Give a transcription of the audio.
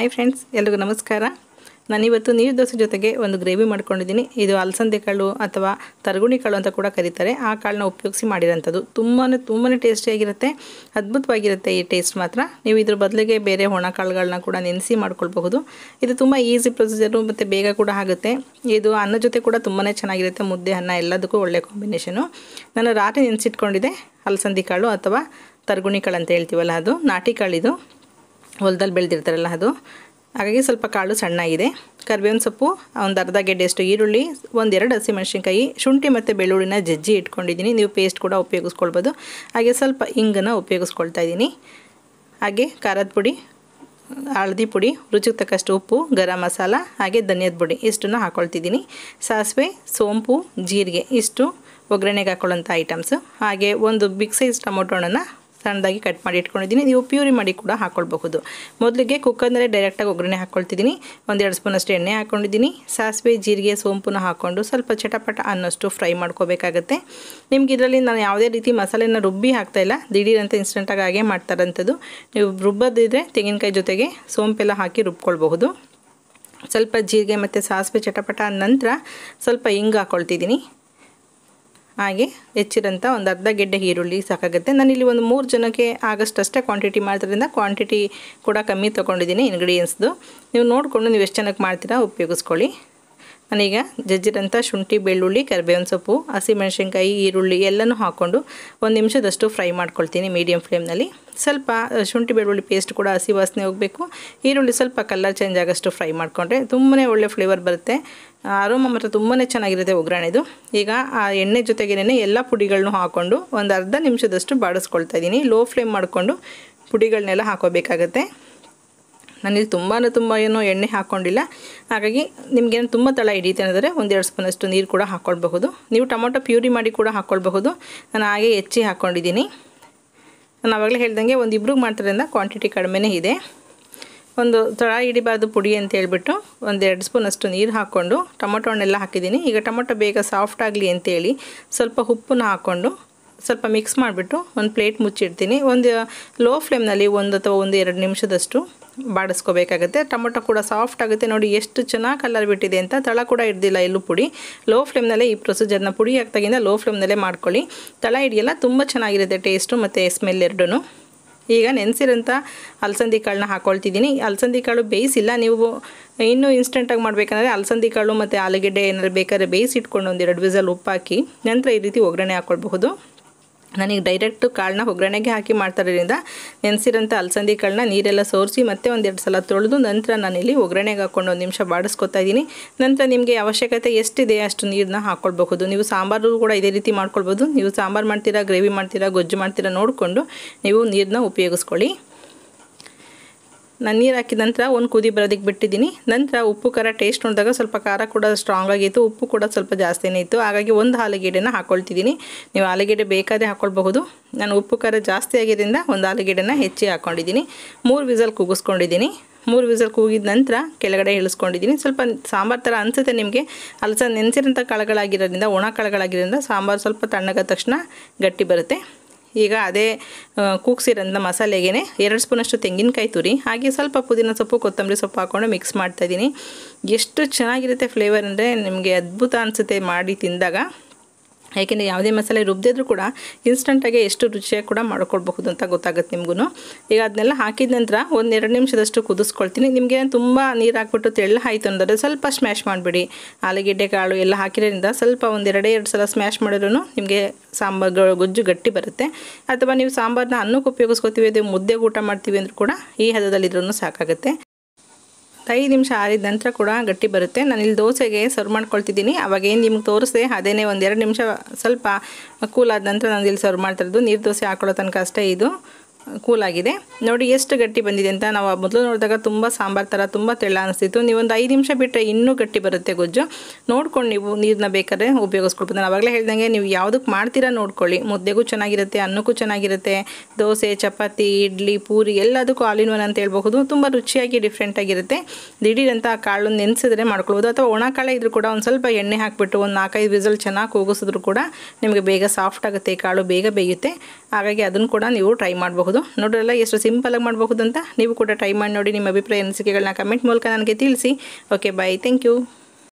hi friends ಎಲ್ರಿಗೂ ನಮಸ್ಕಾರ ನಾನಿವತ್ತು ನೀರು ದೋಸೆ ಜೊತೆಗೆ ಒಂದು ಗ್ರೇವಿ ಮಾಡ್ಕೊಂಡಿದ್ದೀನಿ ಇದು ಅಲಸಂದೆ ಕಾಳು ಅಥವಾ ತರಗುಣಿ ಕಾಳು ಅಂತ ಕೂಡ ಕರೀತಾರೆ ಆ ಕಾಳನ್ನ ಉಪಯೋಗಿಸಿ ಮಾಡಿರೋಂಥದ್ದು ತುಂಬಾ ತುಂಬಾ ಟೇಸ್ಟಿಯಾಗಿರುತ್ತೆ ಅದ್ಭುತವಾಗಿರುತ್ತೆ ಈ ಟೇಸ್ಟ್ ಮಾತ್ರ ನೀವು ಇದ್ರ ಬದಲಿಗೆ ಬೇರೆ ಒಣ ಕಾಳುಗಳನ್ನ ಕೂಡ ನೆನೆಸಿ ಮಾಡ್ಕೊಳ್ಬಹುದು ಇದು ತುಂಬ ಈಸಿ ಪ್ರೊಸೀಜರು ಮತ್ತು ಬೇಗ ಕೂಡ ಆಗುತ್ತೆ ಇದು ಅನ್ನ ಜೊತೆ ಕೂಡ ತುಂಬಾ ಚೆನ್ನಾಗಿರುತ್ತೆ ಮುದ್ದೆ ಅನ್ನ ಎಲ್ಲದಕ್ಕೂ ಒಳ್ಳೆ ಕಾಂಬಿನೇಷನು ನಾನು ರಾತ್ರಿ ನೆನೆಸಿಟ್ಕೊಂಡಿದ್ದೆ ಅಲಸಂದಿ ಕಾಳು ಅಥವಾ ತರ್ಗುಣಿಕಾಳು ಕಾಳು ಅಂತ ಹೇಳ್ತೀವಲ್ಲ ಅದು ನಾಟಿ ಕಾಳಿದು ಹೊಲದಲ್ಲಿ ಬೆಳೆದಿರ್ತಾರಲ್ಲ ಅದು ಹಾಗಾಗಿ ಸ್ವಲ್ಪ ಕಾಳು ಸಣ್ಣ ಇದೆ ಕರಿಬೇವಿನ ಸೊಪ್ಪು ಒಂದು ಅರ್ಧ ಗೆಡ್ಡೆಯಷ್ಟು ಈರುಳ್ಳಿ ಒಂದೆರಡು ಹಸಿಮೆಣಸಿನ್ಕಾಯಿ ಶುಂಠಿ ಮತ್ತು ಬೆಳ್ಳುಳ್ಳಿನ ಜಜ್ಜಿ ಇಟ್ಕೊಂಡಿದ್ದೀನಿ ನೀವು ಪೇಸ್ಟ್ ಕೂಡ ಉಪಯೋಗಿಸ್ಕೊಳ್ಬೋದು ಹಾಗೆ ಸ್ವಲ್ಪ ಇಂಗನ್ನು ಉಪಯೋಗಿಸ್ಕೊಳ್ತಾ ಇದ್ದೀನಿ ಹಾಗೆ ಖಾರದ ಪುಡಿ ಹಳದಿ ಪುಡಿ ರುಚಿಗೆ ತಕ್ಕಷ್ಟು ಉಪ್ಪು ಗರಂ ಮಸಾಲ ಹಾಗೆ ಧನಿಯದ ಪುಡಿ ಇಷ್ಟನ್ನು ಹಾಕ್ಕೊಳ್ತಿದ್ದೀನಿ ಸಾಸಿವೆ ಸೋಂಪು ಜೀರಿಗೆ ಇಷ್ಟು ಒಗ್ಗರಣೆಗೆ ಹಾಕ್ಕೊಳ್ಳೋಂಥ ಐಟಮ್ಸು ಹಾಗೆ ಒಂದು ಬಿಗ್ ಸೈಜ್ ಟೊಮೊಟೊ ಹಣ್ಣನ್ನು ಸಣ್ಣದಾಗಿ ಕಟ್ ಮಾಡಿ ಇಟ್ಕೊಂಡಿದ್ದೀನಿ ನೀವು ಪ್ಯೂರಿ ಮಾಡಿ ಕೂಡ ಹಾಕ್ಕೊಳ್ಬಹುದು ಮೊದಲಿಗೆ ಕುಕ್ಕರ್ನಲ್ಲೇ ಡೈರೆಕ್ಟಾಗಿ ಒಗ್ಗರಣೆ ಹಾಕ್ಕೊಳ್ತಿದ್ದೀನಿ ಒಂದೆರಡು ಸ್ಪೂನ್ ಅಷ್ಟು ಎಣ್ಣೆ ಹಾಕ್ಕೊಂಡಿದ್ದೀನಿ ಸಾಸಿವೆ ಜೀರಿಗೆ ಸೋಂಪುನ ಹಾಕ್ಕೊಂಡು ಸ್ವಲ್ಪ ಚಟಪಟ ಅನ್ನೋಷ್ಟು ಫ್ರೈ ಮಾಡ್ಕೋಬೇಕಾಗತ್ತೆ ನಿಮ್ಗೆ ಇದರಲ್ಲಿ ನಾನು ಯಾವುದೇ ರೀತಿ ಮಸಾಲೆನ ರುಬ್ಬಿ ಹಾಕ್ತಾ ಇಲ್ಲ ದಿಢೀರಂತೆ ಇನ್ಸ್ಟೆಂಟಾಗಿ ಹಾಗೆ ಮಾಡ್ತಾರಂಥದ್ದು ನೀವು ರುಬ್ಬದಿದ್ದರೆ ತೆಂಗಿನಕಾಯಿ ಜೊತೆಗೆ ಸೋಂಪೆಲ್ಲ ಹಾಕಿ ರುಬ್ಕೊಳ್ಬಹುದು ಸ್ವಲ್ಪ ಜೀರಿಗೆ ಮತ್ತು ಸಾಸಿವೆ ಚಟಪಟ ನಂತರ ಸ್ವಲ್ಪ ಹಿಂಗೆ ಹಾಕ್ಕೊಳ್ತಿದ್ದೀನಿ ಹಾಗೆ ಹೆಚ್ಚಿರೋಂಥ ಒಂದು ಅರ್ಧ ಗೆಡ್ಡೆ ಈರುಳ್ಳಿ ಸಾಕಾಗುತ್ತೆ ನಾನಿಲ್ಲಿ ಒಂದು ಮೂರು ಜನಕ್ಕೆ ಆಗಷ್ಟಷ್ಟೇ ಕ್ವಾಂಟಿಟಿ ಮಾಡ್ತಿರೋದ್ರಿಂದ ಕ್ವಾಂಟಿಟಿ ಕೂಡ ಕಮ್ಮಿ ತೊಗೊಂಡಿದ್ದೀನಿ ಇಂಗ್ರೀಡಿಯೆಂಟ್ಸ್ದು ನೀವು ನೋಡಿಕೊಂಡು ನೀವು ಎಷ್ಟು ಜನಕ್ಕೆ ಮಾಡ್ತೀರಾ ಉಪಯೋಗಿಸ್ಕೊಳ್ಳಿ ನಾನೀಗ ಜಜ್ಜಿರಂಥ ಶುಂಠಿ ಬೆಳ್ಳುಳ್ಳಿ ಕರಿಬೇವಿನ ಸೊಪ್ಪು ಹಸಿಮೆಣಸಿನ್ಕಾಯಿ ಈರುಳ್ಳಿ ಎಲ್ಲನೂ ಹಾಕ್ಕೊಂಡು ಒಂದು ನಿಮಿಷದಷ್ಟು ಫ್ರೈ ಮಾಡ್ಕೊಳ್ತೀನಿ ಮೀಡಿಯಮ್ ಫ್ಲೇಮ್ನಲ್ಲಿ ಸ್ವಲ್ಪ ಶುಂಠಿ ಬೆಳ್ಳುಳ್ಳಿ ಪೇಸ್ಟ್ ಕೂಡ ಹಸಿ ವಾಸನೆ ಹೋಗಬೇಕು ಈರುಳ್ಳಿ ಸ್ವಲ್ಪ ಕಲರ್ ಚೇಂಜ್ ಆಗೋಷ್ಟು ಫ್ರೈ ಮಾಡಿಕೊಂಡ್ರೆ ತುಂಬನೇ ಒಳ್ಳೆ ಫ್ಲೇವರ್ ಬರುತ್ತೆ ಆರೋಮ ಮಾತ್ರ ತುಂಬಾ ಚೆನ್ನಾಗಿರುತ್ತೆ ಒಗ್ಗರಣೆದು ಈಗ ಆ ಎಣ್ಣೆ ಜೊತೆಗೇನೆ ಎಲ್ಲ ಪುಡಿಗಳನ್ನೂ ಹಾಕ್ಕೊಂಡು ಒಂದು ಅರ್ಧ ನಿಮಿಷದಷ್ಟು ಬಾಡಿಸ್ಕೊಳ್ತಾ ಇದ್ದೀನಿ ಲೋ ಫ್ಲೇಮ್ ಮಾಡಿಕೊಂಡು ಪುಡಿಗಳನ್ನೆಲ್ಲ ಹಾಕೋಬೇಕಾಗತ್ತೆ ನಾನಿಲ್ಲಿ ತುಂಬಾ ತುಂಬ ಏನೋ ಎಣ್ಣೆ ಹಾಕ್ಕೊಂಡಿಲ್ಲ ಹಾಗಾಗಿ ನಿಮಗೇನು ತುಂಬ ತಳ ಹಿಡಿಯುತ್ತೆ ಅಂದರೆ ಒಂದೆರಡು ಸ್ಪೂನಷ್ಟು ನೀರು ಕೂಡ ಹಾಕ್ಕೊಳ್ಬಹುದು ನೀವು ಟೊಮೊಟೊ ಪ್ಯೂರಿ ಮಾಡಿ ಕೂಡ ಹಾಕ್ಕೊಳ್ಬಹುದು ನಾನು ಹಾಗೆ ಹೆಚ್ಚಿ ಹಾಕ್ಕೊಂಡಿದ್ದೀನಿ ನಾನು ಆವಾಗಲೇ ಹೇಳ್ದಂಗೆ ಒಂದು ಇಬ್ಬರಿಗೆ ಮಾಡ್ತಾರಿಂದ ಕ್ವಾಂಟಿಟಿ ಕಡಿಮೆನೇ ಇದೆ ಒಂದು ತಳ ಹಿಡಿಬಾರ್ದು ಪುಡಿ ಅಂತ ಹೇಳ್ಬಿಟ್ಟು ಒಂದೆರಡು ಸ್ಪೂನಷ್ಟು ನೀರು ಹಾಕ್ಕೊಂಡು ಟೊಮೊಟೊ ಹಣ್ಣೆಲ್ಲ ಹಾಕಿದ್ದೀನಿ ಈಗ ಟೊಮೊಟೊ ಬೇಗ ಸಾಫ್ಟ್ ಆಗಲಿ ಅಂತೇಳಿ ಸ್ವಲ್ಪ ಉಪ್ಪನ್ನ ಹಾಕ್ಕೊಂಡು ಸ್ವಲ್ಪ ಮಿಕ್ಸ್ ಮಾಡಿಬಿಟ್ಟು ಒಂದು ಪ್ಲೇಟ್ ಮುಚ್ಚಿಡ್ತೀನಿ ಒಂದು ಲೋ ಫ್ಲೇಮ್ನಲ್ಲಿ ಒಂದು ಅಥವಾ ಒಂದು ಎರಡು ನಿಮಿಷದಷ್ಟು ಬಾಡಿಸ್ಕೋಬೇಕಾಗುತ್ತೆ ಟೊಮೊಟೊ ಕೂಡ ಸಾಫ್ಟ್ ಆಗುತ್ತೆ ನೋಡಿ ಎಷ್ಟು ಚೆನ್ನಾಗಿ ಕಲರ್ ಬಿಟ್ಟಿದೆ ಅಂತ ತಳ ಕೂಡ ಹಿಡ್ದಿಲ್ಲ ಎಲ್ಲೂ ಪುಡಿ ಲೋ ಫ್ಲೇಮ್ನಲ್ಲೇ ಈ ಪ್ರೊಸೀಜರ್ನ ಪುಡಿ ಹಾಕ್ದಾಗಿಂದ ಲೋ ಫ್ಲೇಮ್ನಲ್ಲೇ ಮಾಡ್ಕೊಳ್ಳಿ ತಳ ಹಿಡಿಯೆಲ್ಲ ತುಂಬ ಚೆನ್ನಾಗಿರುತ್ತೆ ಟೇಸ್ಟು ಮತ್ತು ಸ್ಮೆಲ್ ಎರಡೂ ಈಗ ನೆನೆಸಿರೋಂಥ ಅಲಸಂದಿ ಕಾಳನ್ನ ಹಾಕ್ಕೊಳ್ತಿದ್ದೀನಿ ಅಲಸಂದಿ ಕಾಳು ಬೇಯಿಸಿಲ್ಲ ನೀವು ಇನ್ನೂ ಇನ್ಸ್ಟೆಂಟಾಗಿ ಮಾಡಬೇಕಂದ್ರೆ ಅಲಸಂದಿ ಕಾಳು ಮತ್ತು ಆಲೂಗೆಡ್ಡೆ ಏನಾದ್ರು ಬೇಕಾದ್ರೆ ಬೇಯಿಸಿಟ್ಕೊಂಡು ಒಂದೆರಡು ವಿಸಲ್ ಉಪ್ಪಾಕಿ ನಂತರ ಈ ರೀತಿ ಒಗ್ಗರಣೆ ಹಾಕ್ಕೊಳ್ಬಹುದು ನನಗೆ ಡೈರೆಕ್ಟ್ ಕಾಳನ್ನ ಒಗ್ಗರಣೆಗೆ ಹಾಕಿ ಮಾಡ್ತಾರೋದ್ರಿಂದ ನೆನೆಸಿರೋಂಥ ಅಲಸಂದಿ ಕಾಳನ್ನ ನೀರೆಲ್ಲ ಸೋರಿಸಿ ಮತ್ತೆ ಒಂದೆರಡು ಸಲ ತೊಳೆದು ನಂತರ ನಾನಿಲ್ಲಿ ಒಗ್ಗರಣೆಗೆ ಹಾಕ್ಕೊಂಡು ಒಂದು ನಿಮಿಷ ಬಾಡಿಸ್ಕೊತಾ ಇದ್ದೀನಿ ನಂತರ ನಿಮಗೆ ಅವಶ್ಯಕತೆ ಎಷ್ಟಿದೆ ಅಷ್ಟು ನೀರನ್ನ ಹಾಕ್ಕೊಳ್ಬಹುದು ನೀವು ಸಾಂಬಾರು ಕೂಡ ಇದೇ ರೀತಿ ಮಾಡ್ಕೊಳ್ಬೋದು ನೀವು ಸಾಂಬಾರು ಮಾಡ್ತೀರಾ ಗ್ರೇವಿ ಮಾಡ್ತೀರಾ ಗೊಜ್ಜು ಮಾಡ್ತೀರಾ ನೋಡಿಕೊಂಡು ನೀವು ನೀರನ್ನ ಉಪಯೋಗಿಸ್ಕೊಳ್ಳಿ ನಾನು ನೀರು ಹಾಕಿದ ನಂತರ ಒಂದು ಕುದಿ ಬರೋದಕ್ಕೆ ಬಿಟ್ಟಿದ್ದೀನಿ ನಂತರ ಉಪ್ಪು ಖಾರ ಟೇಸ್ಟ್ ನೋಡಿದಾಗ ಸ್ವಲ್ಪ ಖಾರ ಕೂಡ ಸ್ಟ್ರಾಂಗ್ ಆಗಿತ್ತು ಉಪ್ಪು ಕೂಡ ಸ್ವಲ್ಪ ಜಾಸ್ತಿನೇ ಇತ್ತು ಹಾಗಾಗಿ ಒಂದು ಆಲೂಗೆಡ್ಡೆನ ಹಾಕ್ಕೊಳ್ತಿದ್ದೀನಿ ನೀವು ಆಲೂಗೆಡ್ಡೆ ಬೇಕಾದರೆ ಹಾಕ್ಕೊಳ್ಬಹುದು ನಾನು ಉಪ್ಪು ಖಾರ ಜಾಸ್ತಿ ಆಗಿದ್ದರಿಂದ ಒಂದು ಆಲೂಗೆಡ್ಡೆನ ಹೆಚ್ಚಿ ಹಾಕ್ಕೊಂಡಿದ್ದೀನಿ ಮೂರು ವಿಸಲ್ ಕೂಗಿಸ್ಕೊಂಡಿದ್ದೀನಿ ಮೂರು ವಿಸಲ್ ಕೂಗಿದ ನಂತರ ಕೆಳಗಡೆ ಇಳಿಸ್ಕೊಂಡಿದ್ದೀನಿ ಸ್ವಲ್ಪ ಸಾಂಬಾರು ಥರ ಅನಿಸುತ್ತೆ ನಿಮಗೆ ಸಹ ನೆನೆಸಿರೋಂಥ ಕಾಳುಗಳಾಗಿರೋದ್ರಿಂದ ಒಣ ಕಾಳುಗಳಾಗಿರೋದ್ರಿಂದ ಸಾಂಬಾರು ಸ್ವಲ್ಪ ತಣ್ಣಗಾದ ತಕ್ಷಣ ಗಟ್ಟಿ ಬರುತ್ತೆ ಈಗ ಅದೇ ಕೂಗ್ಸಿರೋಂಥ ಮಸಾಲೆಗೆ ಎರಡು ಸ್ಪೂನಷ್ಟು ತೆಂಗಿನಕಾಯಿ ತುರಿ ಹಾಗೆ ಸ್ವಲ್ಪ ಪುದೀನ ಸೊಪ್ಪು ಕೊತ್ತಂಬರಿ ಸೊಪ್ಪು ಹಾಕ್ಕೊಂಡು ಮಿಕ್ಸ್ ಮಾಡ್ತಾಯಿದ್ದೀನಿ ಎಷ್ಟು ಚೆನ್ನಾಗಿರುತ್ತೆ ಫ್ಲೇವರ್ ಅಂದರೆ ನಿಮಗೆ ಅದ್ಭುತ ಅನಿಸುತ್ತೆ ಮಾಡಿ ತಿಂದಾಗ ಯಾಕೆಂದರೆ ಯಾವುದೇ ಮಸಾಲೆ ರುಬ್ಬಿದ್ರು ಕೂಡ ಇನ್ಸ್ಟಂಟಾಗಿ ಎಷ್ಟು ರುಚಿಯಾಗಿ ಕೂಡ ಮಾಡ್ಕೊಳ್ಬಹುದು ಅಂತ ಗೊತ್ತಾಗುತ್ತೆ ನಿಮಗೂ ಈಗ ಅದನ್ನೆಲ್ಲ ಹಾಕಿದ ನಂತರ ಒಂದು ಎರಡು ನಿಮಿಷದಷ್ಟು ಕುದಿಸ್ಕೊಳ್ತೀನಿ ನಿಮಗೆ ತುಂಬ ನೀರು ಹಾಕ್ಬಿಟ್ಟು ತೆಳ್ಳ ಆಯಿತು ಅಂದರೆ ಸ್ವಲ್ಪ ಸ್ಮ್ಯಾಶ್ ಮಾಡಿಬಿಡಿ ಆಲೂಗೆಡ್ಡೆ ಕಾಳು ಎಲ್ಲ ಹಾಕಿರೋದ್ರಿಂದ ಸ್ವಲ್ಪ ಒಂದೆರಡೇ ಎರಡು ಸಲ ಸ್ಮ್ಯಾಶ್ ಮಾಡಿದ್ರೂ ನಿಮಗೆ ಸಾಂಬಾರು ಗೊಜ್ಜು ಗಟ್ಟಿ ಬರುತ್ತೆ ಅಥವಾ ನೀವು ಸಾಂಬಾರನ್ನ ಅನ್ನಕ್ಕೆ ಉಪಯೋಗಿಸ್ಕೋತೀವಿ ಅದೇ ಮುದ್ದೆ ಊಟ ಮಾಡ್ತೀವಿ ಅಂದರೂ ಕೂಡ ಈ ಹದದಲ್ಲಿ ಇದ್ರೂ ಸಾಕಾಗುತ್ತೆ ಐದು ನಿಮಿಷ ಆರಿದ ನಂತರ ಕೂಡ ಗಟ್ಟಿ ಬರುತ್ತೆ ನಾನು ಇಲ್ಲಿ ದೋಸೆಗೆ ಸರ್ವ್ ಮಾಡ್ಕೊಳ್ತಿದ್ದೀನಿ ಅವಾಗೇನು ನಿಮ್ಗೆ ತೋರಿಸಿದೆ ಅದೇನೇ ಒಂದು ಎರಡು ನಿಮಿಷ ಸ್ವಲ್ಪ ಕೂಲಾದ ನಂತರ ನಾನು ಇಲ್ಲಿ ಸರ್ವ್ ಮಾಡ್ತಿರೋದು ನೀರು ದೋಸೆ ಹಾಕೊಳ್ಳೋ ತನಕ ಅಷ್ಟೇ ಇದು ಕೂಲಾಗಿದೆ ನೋಡಿ ಎಷ್ಟು ಗಟ್ಟಿ ಬಂದಿದೆ ಅಂತ ನಾವು ಮೊದಲು ನೋಡಿದಾಗ ತುಂಬ ಸಾಂಬಾರು ಥರ ತುಂಬ ತೆಳ್ಳ ಅನಿಸ್ತಿತ್ತು ಒಂದು ಐದು ನಿಮಿಷ ಬಿಟ್ಟರೆ ಇನ್ನೂ ಗಟ್ಟಿ ಬರುತ್ತೆ ಗೊಜ್ಜು ನೋಡ್ಕೊಂಡು ನೀವು ನೀರನ್ನ ಬೇಕಾದ್ರೆ ಉಪಯೋಗಿಸ್ಕೊಳ್ಬೋದು ನಾನು ಆವಾಗಲೇ ಹೇಳ್ದಂಗೆ ನೀವು ಯಾವುದಕ್ಕೆ ಮಾಡ್ತೀರಾ ನೋಡ್ಕೊಳ್ಳಿ ಮುದ್ದೆಗೂ ಚೆನ್ನಾಗಿರುತ್ತೆ ಅನ್ನಕ್ಕೂ ಚೆನ್ನಾಗಿರುತ್ತೆ ದೋಸೆ ಚಪಾತಿ ಇಡ್ಲಿ ಪೂರಿ ಎಲ್ಲದಕ್ಕೂ ಆಲಿನ್ ಒನ್ ಅಂತ ಹೇಳ್ಬಹುದು ತುಂಬ ರುಚಿಯಾಗಿ ಡಿಫ್ರೆಂಟಾಗಿರುತ್ತೆ ದಿಢೀರಂತ ಆ ಕಾಳು ನೆನೆಸಿದ್ರೆ ಮಾಡ್ಕೊಳ್ಬೋದು ಅಥವಾ ಒಣ ಕಾಳೆ ಇದ್ರೂ ಕೂಡ ಒಂದು ಸ್ವಲ್ಪ ಎಣ್ಣೆ ಹಾಕಿಬಿಟ್ಟು ಒಂದು ನಾಲ್ಕೈದು ವಿಸಲ್ ಚೆನ್ನಾಗಿ ಕೂಗಿಸಿದ್ರು ಕೂಡ ನಿಮಗೆ ಬೇಗ ಸಾಫ್ಟ್ ಆಗುತ್ತೆ ಕಾಳು ಬೇಗ ಬೇಯುತ್ತೆ ಹಾಗಾಗಿ ಅದನ್ನು ಕೂಡ ನೀವು ಟ್ರೈ ಮಾಡಬಹುದು ಮಾಡಬಹುದು ನೋಡ್ರಲ್ಲ ಎಷ್ಟು ಸಿಂಪಲ್ ಆಗಿ ಮಾಡಬಹುದು ಅಂತ ನೀವು ಕೂಡ ಟ್ರೈ ಮಾಡಿ ನೋಡಿ ನಿಮ್ಮ ಅಭಿಪ್ರಾಯ ಅನಿಸಿಕೆಗಳನ್ನ ಕಮೆಂಟ್ ಮೂಲಕ ನನಗೆ ತಿಳಿಸಿ ಓಕೆ ಬಾಯ್ ಥ್ಯಾಂಕ್ ಯು